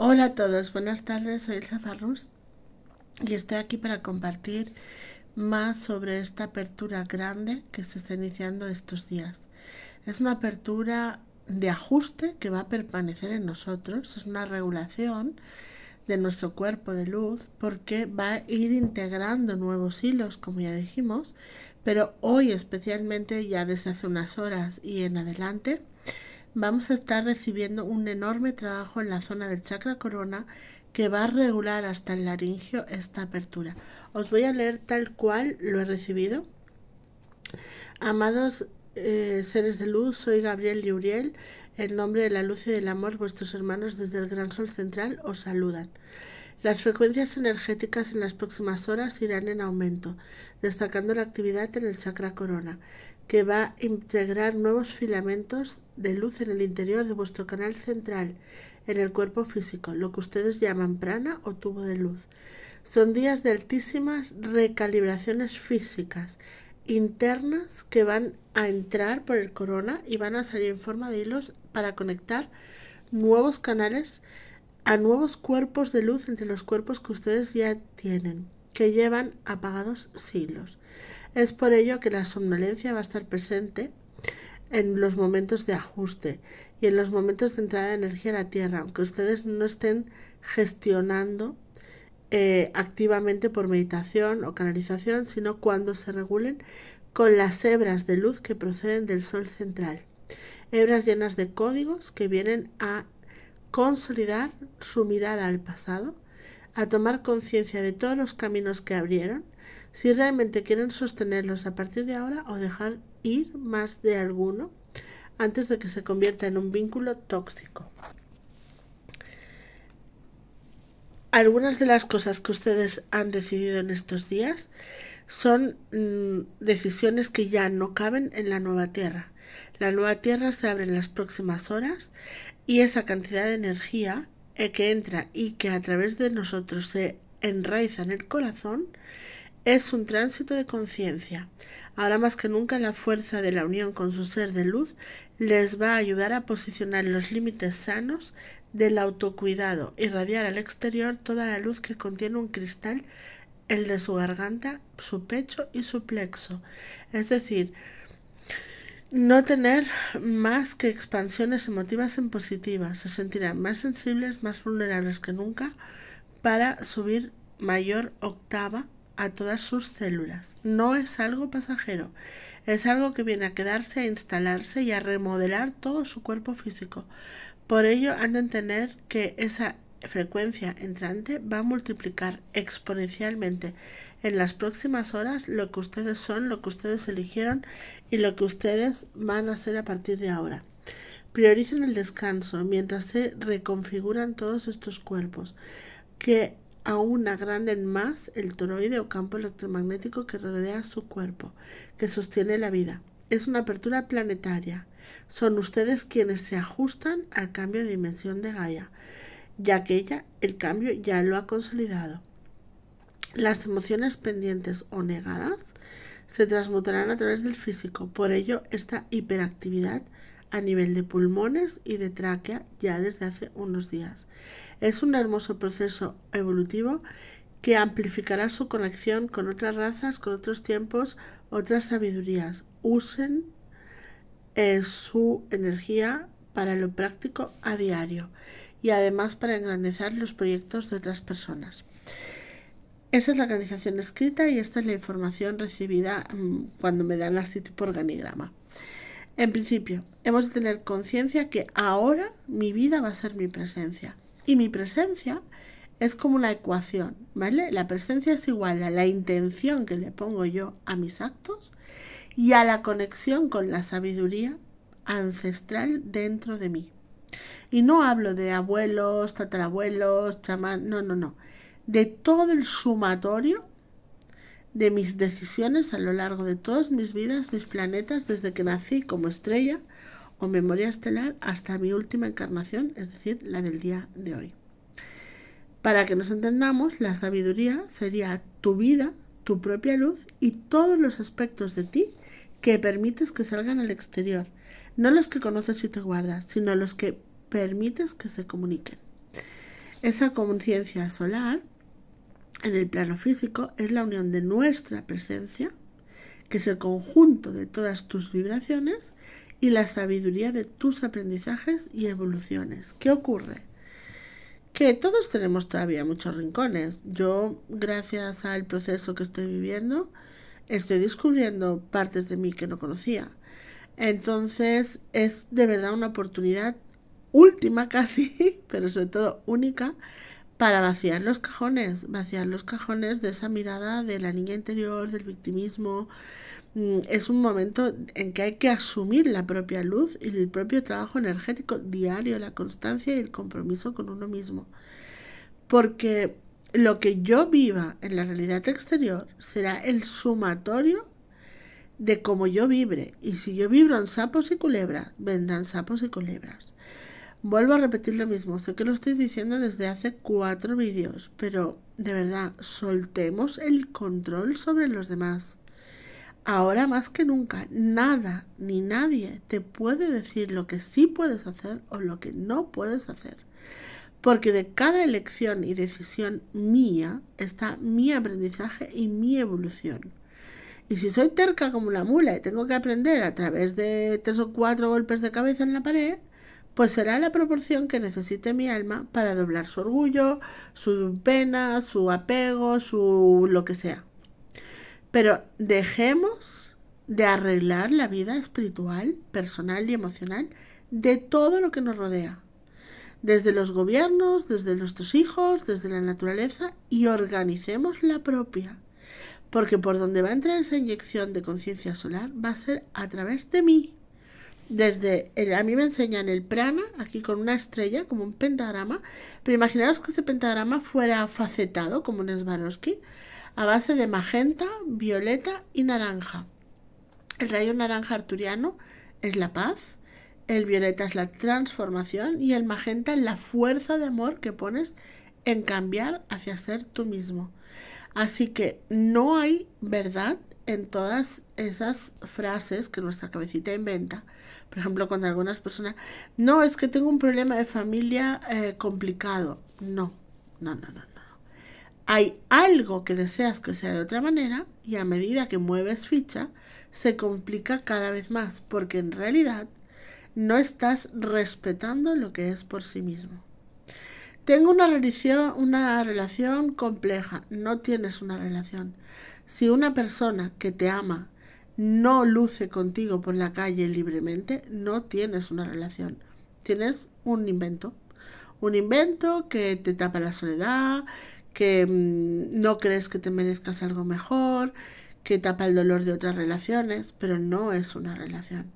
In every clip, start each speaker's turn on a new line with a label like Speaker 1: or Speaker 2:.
Speaker 1: Hola a todos, buenas tardes, soy Elsa y estoy aquí para compartir más sobre esta apertura grande que se está iniciando estos días. Es una apertura de ajuste que va a permanecer en nosotros, es una regulación de nuestro cuerpo de luz porque va a ir integrando nuevos hilos, como ya dijimos, pero hoy especialmente, ya desde hace unas horas y en adelante, vamos a estar recibiendo un enorme trabajo en la zona del chakra corona que va a regular hasta el laringio esta apertura. Os voy a leer tal cual lo he recibido. Amados eh, seres de luz, soy Gabriel y uriel En nombre de la luz y del amor, vuestros hermanos desde el Gran Sol Central os saludan. Las frecuencias energéticas en las próximas horas irán en aumento, destacando la actividad en el chakra corona que va a integrar nuevos filamentos de luz en el interior de vuestro canal central, en el cuerpo físico, lo que ustedes llaman prana o tubo de luz. Son días de altísimas recalibraciones físicas internas que van a entrar por el corona y van a salir en forma de hilos para conectar nuevos canales a nuevos cuerpos de luz entre los cuerpos que ustedes ya tienen que llevan apagados siglos. Es por ello que la somnolencia va a estar presente en los momentos de ajuste y en los momentos de entrada de energía a la Tierra, aunque ustedes no estén gestionando eh, activamente por meditación o canalización, sino cuando se regulen con las hebras de luz que proceden del Sol central. Hebras llenas de códigos que vienen a consolidar su mirada al pasado a tomar conciencia de todos los caminos que abrieron, si realmente quieren sostenerlos a partir de ahora o dejar ir más de alguno antes de que se convierta en un vínculo tóxico. Algunas de las cosas que ustedes han decidido en estos días son mm, decisiones que ya no caben en la nueva Tierra. La nueva Tierra se abre en las próximas horas y esa cantidad de energía eh, que entra y que a través de nosotros se enraiza en el corazón, es un tránsito de conciencia. Ahora más que nunca la fuerza de la unión con su ser de luz les va a ayudar a posicionar los límites sanos del autocuidado, y radiar al exterior toda la luz que contiene un cristal, el de su garganta, su pecho y su plexo. Es decir, no tener más que expansiones emotivas en positiva. Se sentirán más sensibles, más vulnerables que nunca para subir mayor octava a todas sus células. No es algo pasajero, es algo que viene a quedarse, a instalarse y a remodelar todo su cuerpo físico. Por ello han de entender que esa frecuencia entrante va a multiplicar exponencialmente en las próximas horas lo que ustedes son, lo que ustedes eligieron y lo que ustedes van a hacer a partir de ahora. Prioricen el descanso mientras se reconfiguran todos estos cuerpos, que aún agranden más el toroide o campo electromagnético que rodea su cuerpo, que sostiene la vida. Es una apertura planetaria. Son ustedes quienes se ajustan al cambio de dimensión de Gaia, ya que ella el cambio ya lo ha consolidado. Las emociones pendientes o negadas se transmutarán a través del físico, por ello esta hiperactividad a nivel de pulmones y de tráquea ya desde hace unos días. Es un hermoso proceso evolutivo que amplificará su conexión con otras razas, con otros tiempos, otras sabidurías. Usen eh, su energía para lo práctico a diario y además para engrandecer los proyectos de otras personas. Esa es la organización escrita y esta es la información recibida mm, cuando me dan la citas por organigrama. En principio, hemos de tener conciencia que ahora mi vida va a ser mi presencia. Y mi presencia es como una ecuación, ¿vale? La presencia es igual a la intención que le pongo yo a mis actos y a la conexión con la sabiduría ancestral dentro de mí. Y no hablo de abuelos, tatarabuelos, chamán, no, no, no de todo el sumatorio de mis decisiones a lo largo de todas mis vidas, mis planetas, desde que nací como estrella o memoria estelar hasta mi última encarnación, es decir, la del día de hoy. Para que nos entendamos, la sabiduría sería tu vida, tu propia luz y todos los aspectos de ti que permites que salgan al exterior. No los que conoces y te guardas, sino los que permites que se comuniquen. Esa conciencia solar en el plano físico es la unión de nuestra presencia, que es el conjunto de todas tus vibraciones, y la sabiduría de tus aprendizajes y evoluciones. ¿Qué ocurre? Que todos tenemos todavía muchos rincones. Yo, gracias al proceso que estoy viviendo, estoy descubriendo partes de mí que no conocía. Entonces es de verdad una oportunidad última casi, pero sobre todo única, para vaciar los cajones, vaciar los cajones de esa mirada de la niña interior, del victimismo. Mm, es un momento en que hay que asumir la propia luz y el propio trabajo energético diario, la constancia y el compromiso con uno mismo. Porque lo que yo viva en la realidad exterior será el sumatorio de cómo yo vibre. Y si yo vibro en sapos y culebras, vendrán sapos y culebras. Vuelvo a repetir lo mismo, sé que lo estoy diciendo desde hace cuatro vídeos, pero de verdad, soltemos el control sobre los demás. Ahora más que nunca, nada ni nadie te puede decir lo que sí puedes hacer o lo que no puedes hacer. Porque de cada elección y decisión mía está mi aprendizaje y mi evolución. Y si soy terca como la mula y tengo que aprender a través de tres o cuatro golpes de cabeza en la pared, pues será la proporción que necesite mi alma para doblar su orgullo, su pena, su apego, su lo que sea. Pero dejemos de arreglar la vida espiritual, personal y emocional de todo lo que nos rodea. Desde los gobiernos, desde nuestros hijos, desde la naturaleza y organicemos la propia. Porque por donde va a entrar esa inyección de conciencia solar va a ser a través de mí, desde, el, a mí me enseñan el prana, aquí con una estrella, como un pentagrama, pero imaginaros que ese pentagrama fuera facetado, como un Swarovski, a base de magenta, violeta y naranja. El rayo naranja arturiano es la paz, el violeta es la transformación y el magenta es la fuerza de amor que pones en cambiar hacia ser tú mismo. Así que no hay verdad en todas esas frases que nuestra cabecita inventa por ejemplo, cuando algunas personas, no, es que tengo un problema de familia eh, complicado. No, no, no, no, Hay algo que deseas que sea de otra manera y a medida que mueves ficha, se complica cada vez más, porque en realidad no estás respetando lo que es por sí mismo. Tengo una una relación compleja, no tienes una relación. Si una persona que te ama no luce contigo por la calle libremente, no tienes una relación, tienes un invento. Un invento que te tapa la soledad, que mm, no crees que te merezcas algo mejor, que tapa el dolor de otras relaciones, pero no es una relación.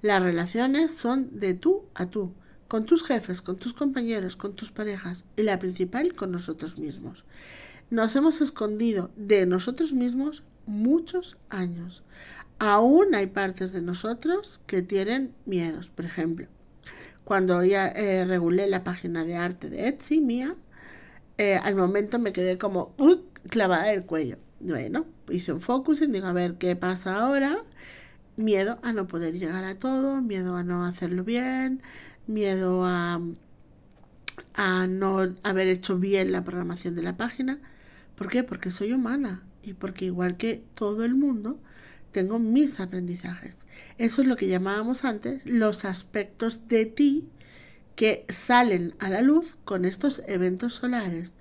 Speaker 1: Las relaciones son de tú a tú, con tus jefes, con tus compañeros, con tus parejas y la principal con nosotros mismos. Nos hemos escondido de nosotros mismos muchos años. Aún hay partes de nosotros que tienen miedos, por ejemplo. Cuando ya eh, regulé la página de arte de Etsy mía, eh, al momento me quedé como clavada el cuello. Bueno, hice un focus y digo, a ver qué pasa ahora. Miedo a no poder llegar a todo, miedo a no hacerlo bien, miedo a, a no haber hecho bien la programación de la página. ¿Por qué? Porque soy humana y porque igual que todo el mundo, tengo mis aprendizajes. Eso es lo que llamábamos antes los aspectos de ti que salen a la luz con estos eventos solares.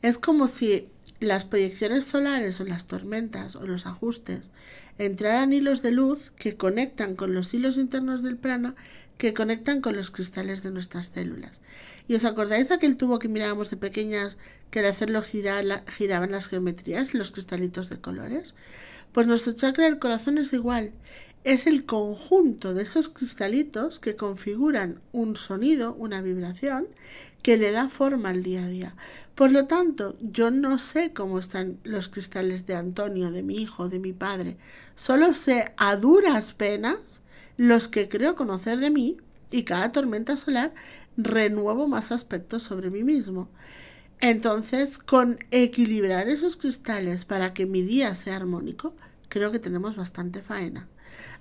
Speaker 1: Es como si las proyecciones solares o las tormentas o los ajustes entrarán hilos de luz que conectan con los hilos internos del prana que conectan con los cristales de nuestras células. ¿Y os acordáis de aquel tubo que mirábamos de pequeñas que al hacerlo girar, giraban las geometrías, los cristalitos de colores? Pues nuestro chakra del corazón es igual. Es el conjunto de esos cristalitos que configuran un sonido, una vibración, que le da forma al día a día. Por lo tanto, yo no sé cómo están los cristales de Antonio, de mi hijo, de mi padre. Solo sé a duras penas los que creo conocer de mí y cada tormenta solar renuevo más aspectos sobre mí mismo. Entonces, con equilibrar esos cristales para que mi día sea armónico, creo que tenemos bastante faena.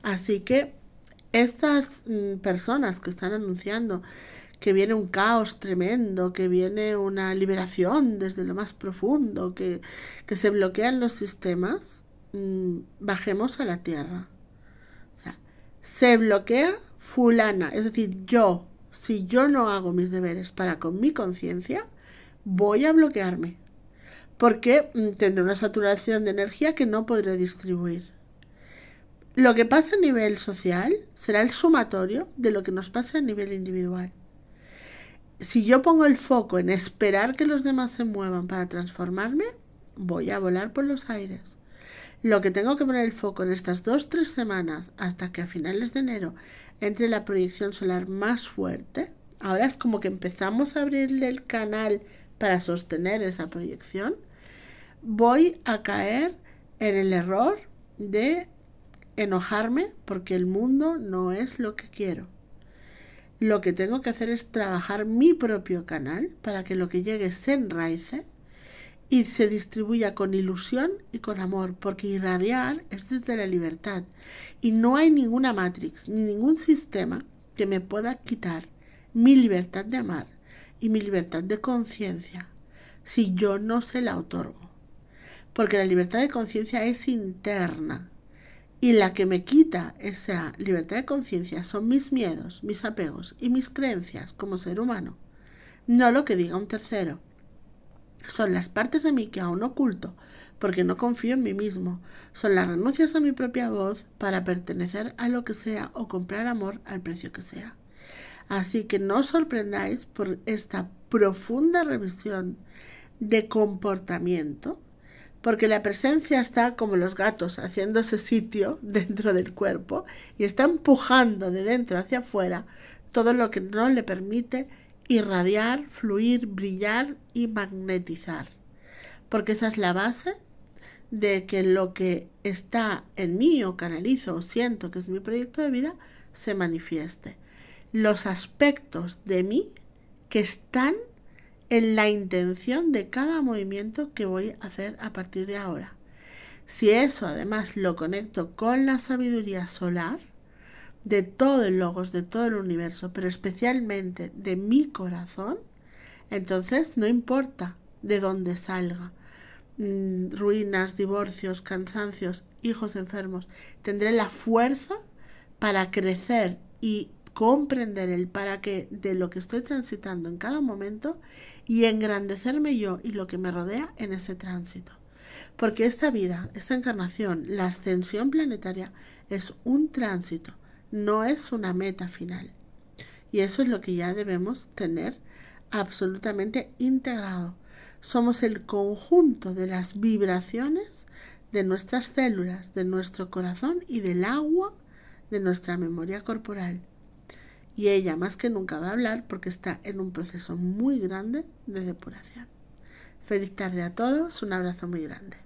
Speaker 1: Así que estas mm, personas que están anunciando que viene un caos tremendo, que viene una liberación desde lo más profundo, que, se bloquean los sistemas, mm, bajemos a la tierra. O sea, se bloquea fulana, es decir, yo, si yo no hago mis deberes para con mi conciencia, voy a bloquearme, porque mm, tendré una saturación de energía que no podré distribuir. Lo que pasa a nivel social será el sumatorio de lo que nos pasa a nivel individual si yo pongo el foco en esperar que los demás se muevan para transformarme, voy a volar por los aires. Lo que tengo que poner el foco en estas dos, tres semanas, hasta que a finales de enero entre la proyección solar más fuerte, ahora es como que empezamos a abrirle el canal para sostener esa proyección, voy a caer en el error de enojarme porque el mundo no es lo que quiero lo que tengo que hacer es trabajar mi propio canal para que lo que llegue se enraice y se distribuya con ilusión y con amor, porque irradiar es desde la libertad y no hay ninguna matrix ni ningún sistema que me pueda quitar mi libertad de amar y mi libertad de conciencia si yo no se la otorgo. Porque la libertad de conciencia es interna, y la que me quita esa libertad de conciencia son mis miedos, mis apegos y mis creencias como ser humano, no lo que diga un tercero. Son las partes de mí que aún oculto, porque no confío en mí mismo. Son las renuncias a mi propia voz para pertenecer a lo que sea o comprar amor al precio que sea. Así que no os sorprendáis por esta profunda revisión de comportamiento porque la presencia está como los gatos haciéndose sitio dentro del cuerpo y está empujando de dentro hacia afuera todo lo que no le permite irradiar, fluir, brillar y magnetizar. Porque esa es la base de que lo que está en mí o canalizo o siento que es mi proyecto de vida se manifieste. Los aspectos de mí que están en la intención de cada movimiento que voy a hacer a partir de ahora. Si eso además lo conecto con la sabiduría solar, de todo el logos, de todo el universo, pero especialmente de mi corazón, entonces no importa de dónde salga. Mm, ruinas, divorcios, cansancios, hijos enfermos. Tendré la fuerza para crecer y comprender el para qué de lo que estoy transitando en cada momento y engrandecerme yo y lo que me rodea en ese tránsito. Porque esta vida, esta encarnación, la ascensión planetaria es un tránsito, no es una meta final. Y eso es lo que ya debemos tener absolutamente integrado. Somos el conjunto de las vibraciones de nuestras células, de nuestro corazón y del agua de nuestra memoria corporal y ella más que nunca va a hablar porque está en un proceso muy grande de depuración. Feliz tarde a todos, un abrazo muy grande.